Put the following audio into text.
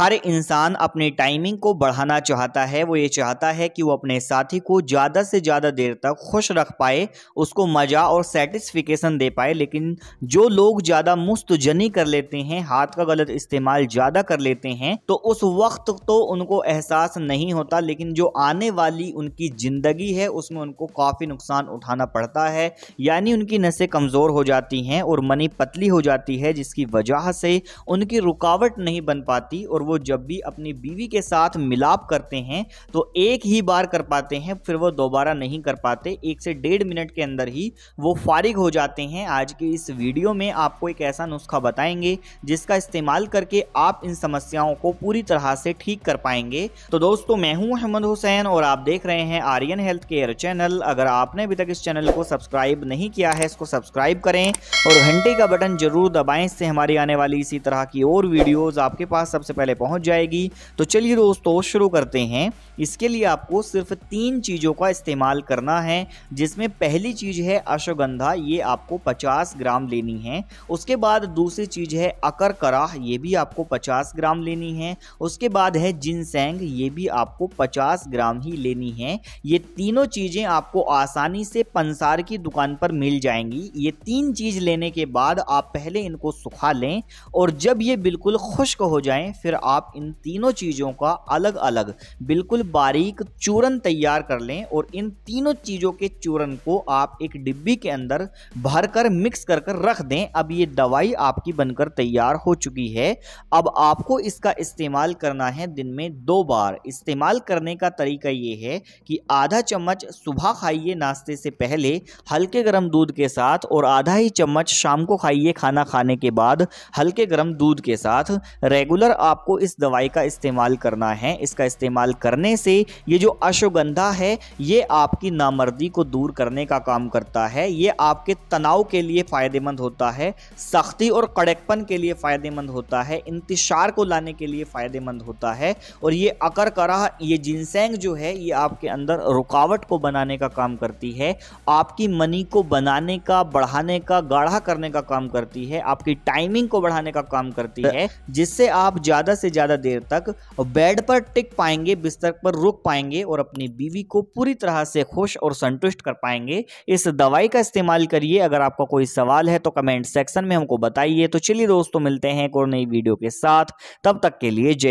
हर इंसान अपने टाइमिंग को बढ़ाना चाहता है वो ये चाहता है कि वो अपने साथी को ज़्यादा से ज़्यादा देर तक खुश रख पाए उसको मज़ा और सेटिस्फिकेशन दे पाए लेकिन जो लोग ज़्यादा मुस्तजनी कर लेते हैं हाथ का गलत इस्तेमाल ज़्यादा कर लेते हैं तो उस वक्त तो उनको एहसास नहीं होता लेकिन जो आने वाली उनकी ज़िंदगी है उसमें उनको काफ़ी नुकसान उठाना पड़ता है यानी उनकी नसें कमज़ोर हो जाती हैं और मनी पतली हो जाती है जिसकी वजह से उनकी रुकावट नहीं बन पाती और वो जब भी अपनी बीवी के साथ मिलाप करते हैं तो एक ही बार कर पाते हैं फिर वो दोबारा नहीं कर पाते एक से डेढ़ मिनट के अंदर ही वो फारिग हो जाते हैं आज की इस वीडियो में आपको एक ऐसा नुस्खा बताएंगे जिसका इस्तेमाल करके आप इन समस्याओं को पूरी तरह से ठीक कर पाएंगे तो दोस्तों मैं हूं अहमद हुसैन और आप देख रहे हैं आर्यन हेल्थ केयर चैनल अगर आपने अभी तक इस चैनल को सब्सक्राइब नहीं किया है इसको सब्सक्राइब करें और घंटे का बटन जरूर दबाएं इससे हमारी आने वाली इसी तरह की और वीडियोज़ आपके पास सबसे पहले पहुंच जाएगी तो चलिए दोस्तों शुरू करते हैं इसके लिए आपको सिर्फ तीन चीज़ों का इस्तेमाल करना है जिसमें पहली चीज़ है अश्वगंधा ये आपको 50 ग्राम लेनी है उसके बाद दूसरी चीज़ है अकर कराह ये भी आपको 50 ग्राम लेनी है उसके बाद है जिनसेंग ये भी आपको 50 ग्राम ही लेनी है ये तीनों चीज़ें आपको आसानी से पंसार की दुकान पर मिल जाएंगी ये तीन चीज़ लेने के बाद आप पहले इनको सुखा लें और जब ये बिल्कुल खुश्क हो जाएं फिर आप इन तीनों चीज़ों का अलग अलग बिल्कुल बारीक चूरन तैयार कर लें और इन तीनों चीज़ों के चूरन को आप एक डिब्बी के अंदर भर कर मिक्स कर कर रख दें अब ये दवाई आपकी बनकर तैयार हो चुकी है अब आपको इसका इस्तेमाल करना है दिन में दो बार इस्तेमाल करने का तरीका ये है कि आधा चम्मच सुबह खाइए नाश्ते से पहले हल्के गर्म दूध के साथ और आधा ही चम्मच शाम को खाइए खाना खाने के बाद हल्के गर्म दूध के साथ रेगुलर आपको आपको इस दवाई का इस्तेमाल करना है इसका इस्तेमाल करने से ये जो अश्वगंधा है ये आपकी नामर्दी को दूर करने का काम करता है ये आपके तनाव के लिए फ़ायदेमंद होता है सख्ती और कड़कपन के लिए फ़ायदेमंद होता है इंतशार को लाने के लिए फ़ायदेमंद होता है और ये अकर करा ये जिनसेंग जो है ये आपके अंदर रुकावट को बनाने का काम करती है आपकी मनी को बनाने का बढ़ाने का गाढ़ा करने का काम करती है आपकी टाइमिंग को बढ़ाने का काम करती है जिससे आप ज़्यादा से ज़्यादा देर तक बेड पर टिक पाएंगे बिस्तर पर रुक पाएंगे और अपनी बीवी को पूरी तरह से खुश और संतुष्ट कर पाएंगे इस दवाई का इस्तेमाल करिए अगर आपका कोई सवाल है तो कमेंट सेक्शन में हमको बताइए तो चलिए दोस्तों मिलते हैं एक और नई वीडियो के साथ तब तक के लिए जय